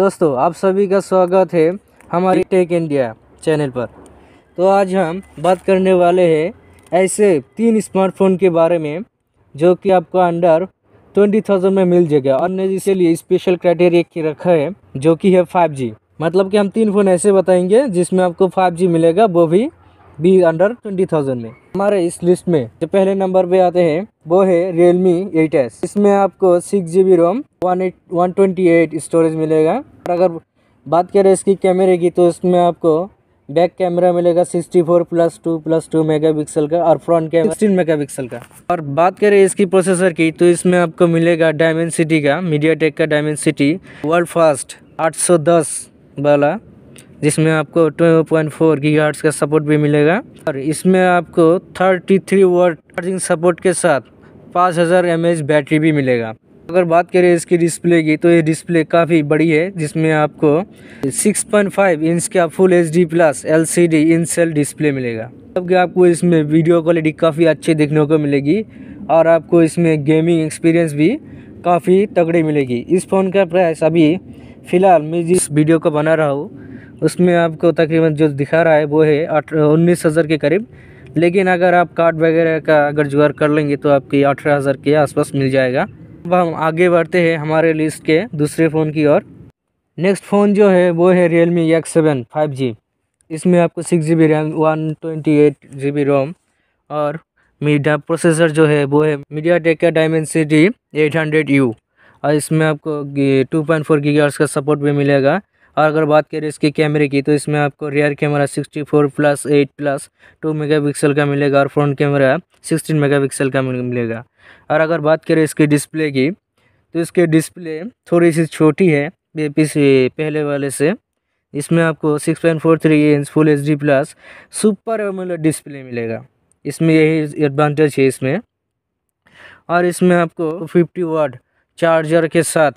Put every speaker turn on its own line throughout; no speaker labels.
दोस्तों आप सभी का स्वागत है हमारी टेक इंडिया चैनल पर तो आज हम बात करने वाले हैं ऐसे तीन स्मार्टफोन के बारे में जो कि आपको अंडर ट्वेंटी थाउजेंड में मिल जाएगा और ने जिसके लिए स्पेशल क्राइटेरिया की रखा है जो कि है फाइव जी मतलब कि हम तीन फ़ोन ऐसे बताएंगे जिसमें आपको फाइव जी मिलेगा वो भी बी अंडर ट्वेंटी थाउजेंड में हमारे इस लिस्ट में जो पहले नंबर पे आते हैं वो है Realme 8s इसमें आपको six G B ROM one eight one twenty eight storage मिलेगा और अगर बात करें इसकी कैमरे की तो इसमें आपको बैक कैमरा मिलेगा 64 plus two plus two megapixel का और फ्रंट कैमरा 16 मेगा पिक्सल का और बात करें इसकी प्रोसेसर की तो इसमें आपको मिलेगा सिटी का मीडिया टेक का सिटी वर्ल्ड फास्ट दस वाला जिसमें आपको 12.4 पॉइंट का सपोर्ट भी मिलेगा और इसमें आपको 33 थ्री चार्जिंग सपोर्ट के साथ 5000 हज़ार बैटरी भी मिलेगा अगर बात करें इसकी डिस्प्ले की तो ये डिस्प्ले काफ़ी बड़ी है जिसमें आपको 6.5 इंच का full H D plus L C D display मिलेगा जबकि आपको इसमें वीडियो क्वालिटी काफ़ी अच्छी देखने को मिलेगी और आपको इसमें गेमिंग एक्सपीरियंस भी काफ़ी तगड़ी मिलेगी इस फ़ोन का प्राइस अभी फ़िलहाल मैं जिस वीडियो को बना रहा हूँ उसमें आपको तकरीबन जो दिखा रहा है वो है आठ उन्नीस हज़ार के करीब लेकिन अगर आप कार्ड वगैरह का अगर जुगाड़ कर लेंगे तो आपकी अठारह हज़ार के आसपास मिल जाएगा अब हम आगे बढ़ते हैं हमारे लिस्ट के दूसरे फ़ोन की ओर नेक्स्ट फ़ोन जो है वो है Realme X seven five G इसमें आपको six G B RAM one twenty eight G B ROM और मीडिया प्रोसेसर जो है वो है मीडिया टेक का डायमेंसिटी एट हंड्रेड यू और इसमें आपको टू पॉइंट फोर गीगार्स का सपोर्ट भी मिलेगा और अगर बात करें इसके कैमरे की तो इसमें आपको rear camera 64 plus 8 plus 2 megapixel का मिलेगा और फ्रंट कैमरा 16 मेगापिक्सल का मिलेगा और अगर बात करें इसके डिस्प्ले की तो इसके डिस्प्ले थोड़ी सी छोटी है पहले वाले से इसमें आपको 6.43 point four three inch full H D plus super AMOLED display मिलेगा इसमें यही एडवांटेज है इसमें और इसमें आपको फिफ्टी वाट चार्जर के साथ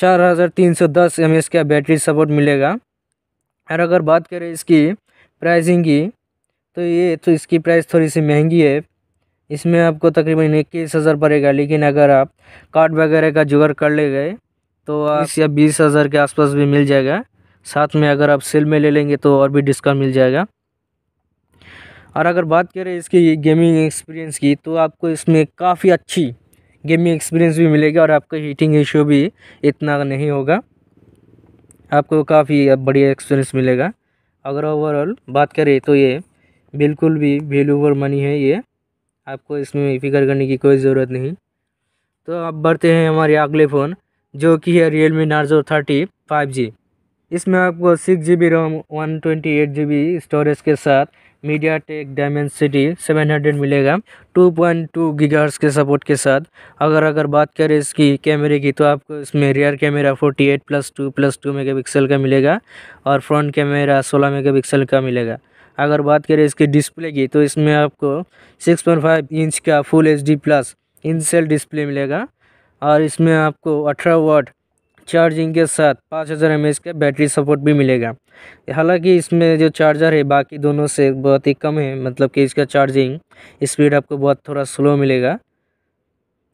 चार हज़ार तीन सौ दस एम का बैटरी सपोर्ट मिलेगा और अगर बात करें इसकी प्राइसिंग की तो ये तो इसकी प्राइस थोड़ी सी महंगी है इसमें आपको तकरीबन इक्कीस हज़ार पड़ेगा लेकिन अगर आप कार्ड वगैरह का जुगाड़ कर ले गए तो आप या बीस हज़ार के आसपास भी मिल जाएगा साथ में अगर आप सेल में ले लेंगे तो और भी डिस्काउंट मिल जाएगा और अगर बात करें इसकी गेमिंग एक्सपीरियंस की तो आपको इसमें काफ़ी अच्छी गेमिंग एक्सपीरियंस भी मिलेगा और आपका हीटिंग इशू भी इतना नहीं होगा आपको काफ़ी बढ़िया एक्सपीरियंस मिलेगा अगर ओवरऑल बात करें तो ये बिल्कुल भी वैल्यू ओवर मनी है ये आपको इसमें फिक्र करने की कोई ज़रूरत नहीं तो अब बढ़ते हैं हमारे अगले फ़ोन जो कि है Realme Narzo thirty five G इसमें आपको six G B ROM one twenty eight G B storage के साथ मीडिया टेक सेवन हंड्रेड मिलेगा टू पॉइंट टू के सपोर्ट के साथ अगर अगर बात करें इसकी कैमरे की तो आपको इसमें rear camera eight plus two plus two mega का मिलेगा और फ्रंट कैमरा सोलह मेगा का मिलेगा अगर बात करें इसके डिस्प्ले की तो इसमें आपको फाइव इंच का full H plus in cell display मिलेगा और इसमें आपको अठारह वाट चार्जिंग के साथ पाँच हज़ार एम का बैटरी सपोर्ट भी मिलेगा हालांकि इसमें जो चार्जर है बाकी दोनों से बहुत ही कम है मतलब कि इसका चार्जिंग स्पीड आपको बहुत थोड़ा स्लो मिलेगा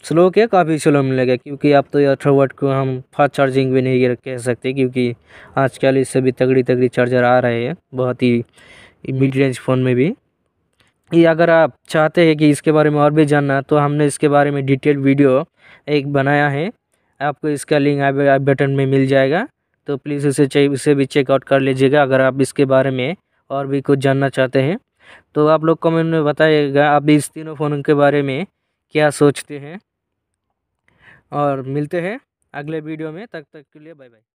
स्लो क्या काफ़ी स्लो मिलेगा क्योंकि आप तो अठारह वाट को हम फास्ट चार्जिंग भी नहीं कह सकते क्योंकि आजकल इससे भी तगड़ी तगड़ी चार्जर आ रहे हैं बहुत ही मिड रेंज फ़ोन में भी ये अगर आप चाहते हैं कि इसके बारे में और भी जानना तो हमने इसके बारे में डिटेल वीडियो एक बनाया है आपको इसका लिंक आप बटन में मिल जाएगा तो प्लीज़ उसे चाहिए उसे भी चेकआउट कर लीजिएगा अगर आप इसके बारे में और भी कुछ जानना चाहते हैं तो आप लोग कमेंट में बताइएगा आप इस तीनों फ़ोन के बारे में क्या सोचते हैं और मिलते हैं अगले वीडियो में तब तक, तक के लिए बाय बाय